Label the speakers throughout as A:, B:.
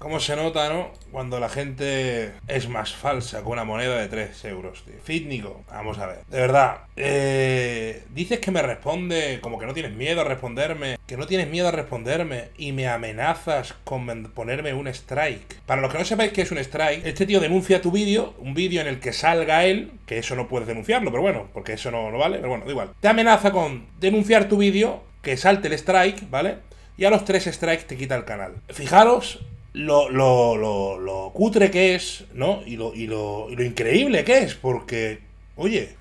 A: ¿Cómo se nota, no? Cuando la gente es más falsa con una moneda de 3 euros, tío. vamos a ver. De verdad, eh, dices que me responde, como que no tienes miedo a responderme, que no tienes miedo a responderme y me amenazas con ponerme un strike. Para los que no sepáis qué es un strike, este tío denuncia tu vídeo, un vídeo en el que salga él, que eso no puedes denunciarlo, pero bueno, porque eso no, no vale, pero bueno, da igual. Te amenaza con denunciar tu vídeo, que salte el strike, ¿vale? Y a los tres strikes te quita el canal. Fijaros lo, lo, lo, lo cutre que es, ¿no? Y lo, y, lo, lo increíble que es, porque, oye,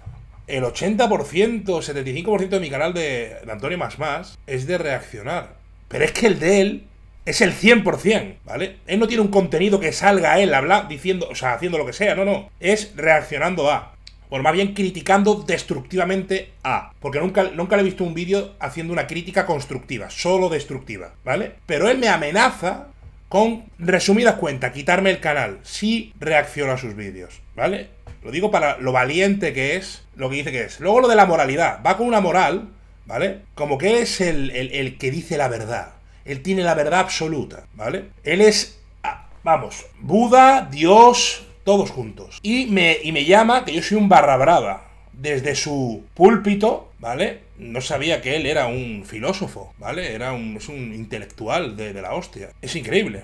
A: el 80%, 75% de mi canal de, Antonio Más Más es de reaccionar. Pero es que el de él es el 100%, ¿vale? Él no tiene un contenido que salga él habla, diciendo, o sea, haciendo lo que sea, no, no. Es reaccionando a. O más bien criticando destructivamente a. Porque nunca, nunca le he visto un vídeo haciendo una crítica constructiva, solo destructiva, ¿vale? Pero él me amenaza con, resumidas cuentas, quitarme el canal si reacciono a sus vídeos, ¿vale? Lo digo para lo valiente que es, lo que dice que es. Luego lo de la moralidad, va con una moral, ¿vale? Como que él es el, el, que dice la verdad. Él tiene la verdad absoluta, ¿vale? Él es, ah, vamos, Buda, Dios, todos juntos. Y me, y me llama que yo soy un barra brava. Desde su púlpito, ¿vale? No sabía que él era un filósofo, ¿vale? Era un, es un intelectual de, la hostia. Es increíble.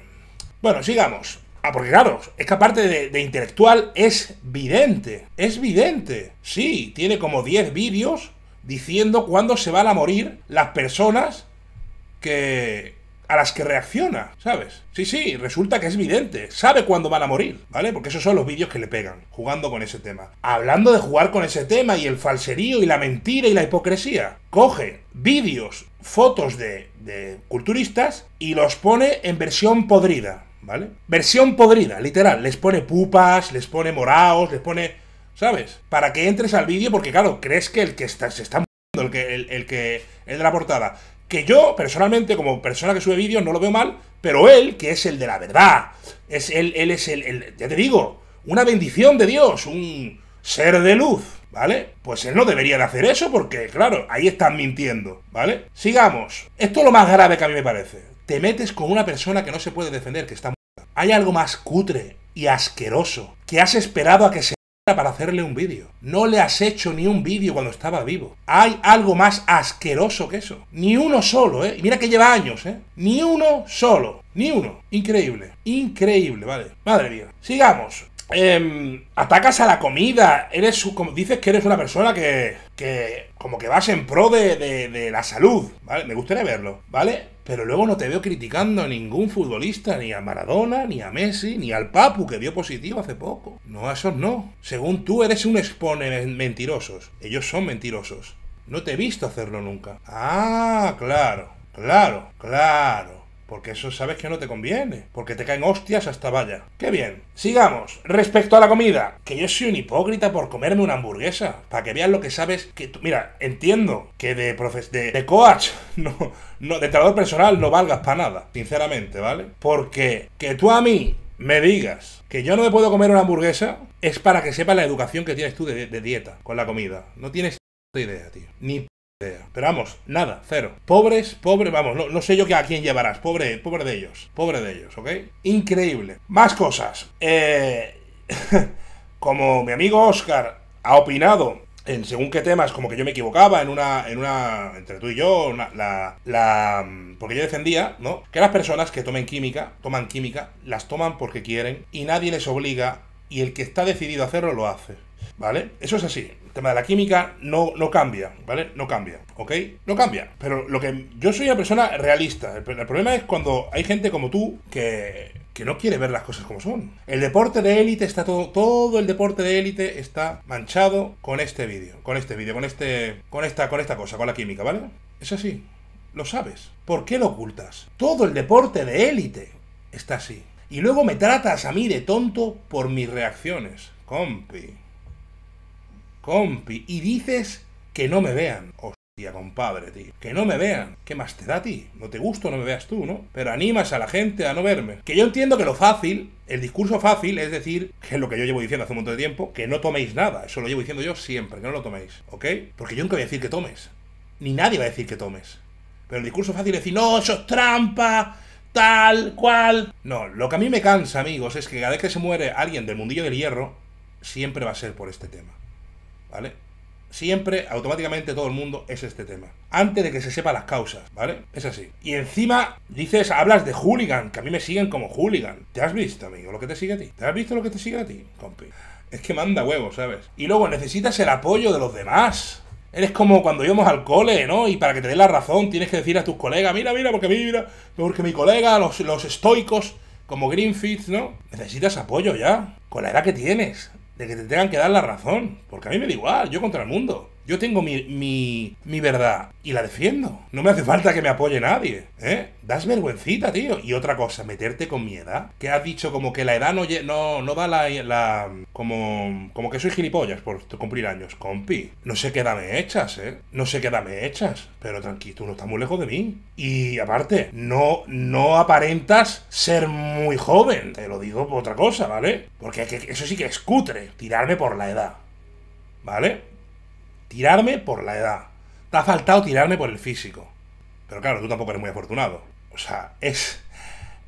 A: Bueno, sigamos. Ah, porque claro, es que de, de, intelectual, es vidente. Es vidente. Sí, tiene como 10 vídeos diciendo cuándo se van a morir las personas que, a las que reacciona, ¿sabes? Sí, sí, resulta que es vidente, sabe cuándo van a morir, ¿vale? Porque esos son los vídeos que le pegan, jugando con ese tema. Hablando de jugar con ese tema y el falserío y la mentira y la hipocresía, coge vídeos, fotos de, culturistas y los pone en versión podrida, ¿vale? Versión podrida, literal, les pone pupas, les pone moraos, les pone... ¿Sabes? Para que entres al vídeo porque, claro, crees que el que está, se está el que, el que el de la portada que yo personalmente, como persona que sube vídeos, no lo veo mal, pero él, que es el de la verdad, es él, él es el, el, ya te digo, una bendición de Dios, un ser de luz, ¿vale? Pues él no debería de hacer eso porque, claro, ahí están mintiendo, ¿vale? Sigamos. Esto es lo más grave que a mí me parece. Te metes con una persona que no se puede defender, que está muerta. Hay algo más cutre y asqueroso que has esperado a que se para hacerle un vídeo. No le has hecho ni un vídeo cuando estaba vivo. Hay algo más asqueroso que eso. Ni uno solo, ¿eh? mira que lleva años, ¿eh? Ni uno solo. Ni uno. Increíble. Increíble, vale. Madre mía. Sigamos. Em, atacas a la comida, eres como dices que eres una persona que, que como que vas en pro de, de la salud, ¿vale? Me gustaría verlo, ¿vale? Pero luego no te veo criticando a ningún futbolista, ni a Maradona, ni a Messi, ni al Papu, que dio positivo hace poco. No, a esos no. Según tú, eres un exponer mentirosos. Ellos son mentirosos. No te he visto hacerlo nunca. Ah, claro, claro, claro. Porque eso sabes que no te conviene. Porque te caen hostias hasta vaya. Qué bien. Sigamos. Respecto a la comida. Que yo soy un hipócrita por comerme una hamburguesa. Para que veas lo que sabes que tú... Mira, entiendo que de, profes... de, coach, no, no, de entrenador personal no valgas para nada. Sinceramente, ¿vale? Porque que tú a mí me digas que yo no me puedo comer una hamburguesa es para que sepas la educación que tienes tú de, de dieta con la comida. No tienes idea, tío. Ni pero vamos, nada, cero. Pobres, pobre, vamos, no, sé yo a quién llevarás. Pobre, pobre de ellos, pobre de ellos, ¿ok? Increíble. Más cosas. Eh, como mi amigo Oscar ha opinado en según qué temas, como que yo me equivocaba en una, en una, entre tú y yo, la, porque yo defendía, ¿no? Que las personas que tomen química, toman química, las toman porque quieren y nadie les obliga y el que está decidido a hacerlo lo hace. ¿Vale? Eso es así. El tema de la química no, no cambia, ¿vale? No cambia, ¿ok? No cambia. Pero lo que. Yo soy una persona realista. El, el problema es cuando hay gente como tú que que no quiere ver las cosas como son. El deporte de élite está todo, todo el deporte de élite está manchado con este vídeo, con este vídeo, con este, con esta, con esta cosa, con la química, ¿vale? Es así, lo sabes. ¿Por qué lo ocultas? Todo el deporte de élite está así. Y luego me tratas a mí de tonto por mis reacciones, compi compi, y dices que no me vean. Hostia, compadre, tío. Que no me vean. ¿Qué más te da tío? No te gusto, no me veas tú, ¿no? Pero animas a la gente a no verme. Que yo entiendo que lo fácil, el discurso fácil es decir, que es lo que yo llevo diciendo hace un montón de tiempo, que no toméis nada. Eso lo llevo diciendo yo siempre, que no lo toméis, ¿ok? Porque yo nunca voy a decir que tomes. Ni nadie va a decir que tomes. Pero el discurso fácil es decir, no, eso es trampa, tal, cual. No, lo que a mí me cansa, amigos, es que cada vez que se muere alguien del mundillo del hierro, siempre va a ser por este tema. ¿vale? Siempre, automáticamente, todo el mundo es este tema. Antes de que se sepa las causas, ¿vale? Es así. Y encima dices, hablas de hooligan, que a mí me siguen como hooligan. ¿Te has visto, amigo, lo que te sigue a ti? ¿Te has visto lo que te sigue a ti, compi? Es que manda huevos, ¿sabes? Y luego necesitas el apoyo de los demás. Eres como cuando íbamos al cole, ¿no? Y para que te den la razón tienes que decir a tus colegas, mira, mira, porque mira, porque mi colega, los, los estoicos, como Greenfield, ¿no? Necesitas apoyo ya, con la edad que tienes de que te tengan que dar la razón. Porque a mí me da igual, yo contra el mundo. Yo tengo mi, mi, mi verdad y la defiendo. No me hace falta que me apoye nadie. ¿eh? Das vergüencita, tío. Y otra cosa, meterte con mi edad. Que has dicho como que la edad no, no, no da la, como, como que soy gilipollas por cumplir años. Compi, no sé qué edad me echas, ¿eh? No sé qué edad me echas. Pero tranquilo, tú no estás muy lejos de mí. Y aparte, no, no aparentas ser muy joven. Te lo digo por otra cosa, ¿vale? Porque eso sí que es cutre, tirarme por la edad. ¿Vale? tirarme por la edad. Te ha faltado tirarme por el físico. Pero claro, tú tampoco eres muy afortunado. O sea, es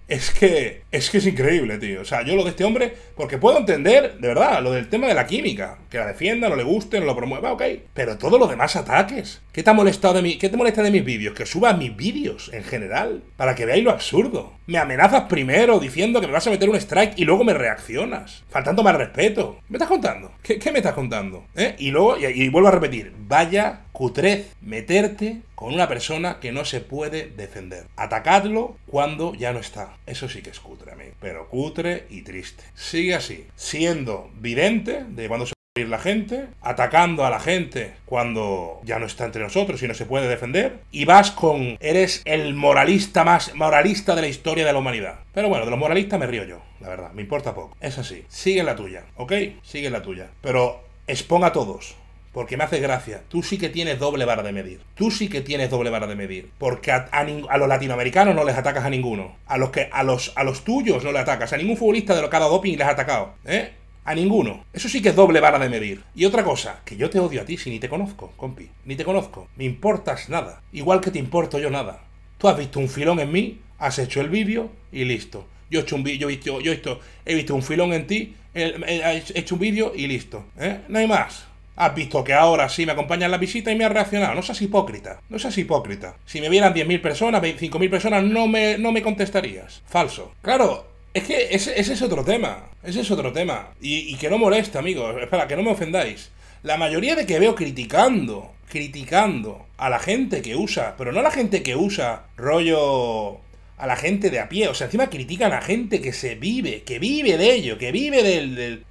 A: es que es que es increíble, tío. O sea, yo lo de este hombre, porque puedo entender, de verdad, lo del tema de la química, que la defienda, no le guste, no lo promueva, ok. Pero todos los demás ataques. ¿Qué te ha molestado de mí? ¿Qué te molesta de mis vídeos? Que suba mis vídeos en general, para que veáis lo absurdo. Me amenazas primero diciendo que me vas a meter un strike y luego me reaccionas, faltando más respeto. ¿Me estás contando? ¿Qué, me estás contando? ¿Eh? Y luego, y, y vuelvo a repetir, vaya cutrez meterte con una persona que no se puede defender. Atacadlo cuando ya no está. Eso sí que es cutre, mí. Pero cutre y triste. Sigue así, siendo vidente de cuando se puede la gente, atacando a la gente cuando ya no está entre nosotros y no se puede defender, y vas con eres el moralista más moralista de la historia de la humanidad. Pero bueno, de los moralistas me río yo, la verdad, me importa poco. Es así, sigue la tuya, ¿ok? Sigue la tuya. Pero exponga a todos porque me hace gracia. Tú sí que tienes doble vara de medir. Tú sí que tienes doble vara de medir. Porque a, los latinoamericanos no les atacas a ninguno. A los, tuyos no les atacas. A ningún futbolista de lo que ha dado doping les ha atacado. ¿Eh? A ninguno. Eso sí que es doble vara de medir. Y otra cosa, que yo te odio a ti si ni te conozco, compi. Ni te conozco. Me importas nada. Igual que te importo yo nada. Tú has visto un filón en mí, has hecho el vídeo y listo. Yo he hecho un vídeo, yo, he, visto, he visto un filón en ti, he, hecho un vídeo y listo. ¿Eh? No hay más. Has visto que ahora sí me acompañan la visita y me ha reaccionado. No seas hipócrita. No seas hipócrita. Si me vieran 10.000 personas, 25.000 personas, no me, no me contestarías. Falso. Claro, es que ese, es otro tema. Ese es otro tema. Y, que no molesta, amigos. para que no me ofendáis. La mayoría de que veo criticando, criticando a la gente que usa, pero no a la gente que usa rollo a la gente de a pie. O sea, encima critican a gente que se vive, que vive de ello, que vive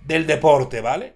A: del deporte, ¿vale?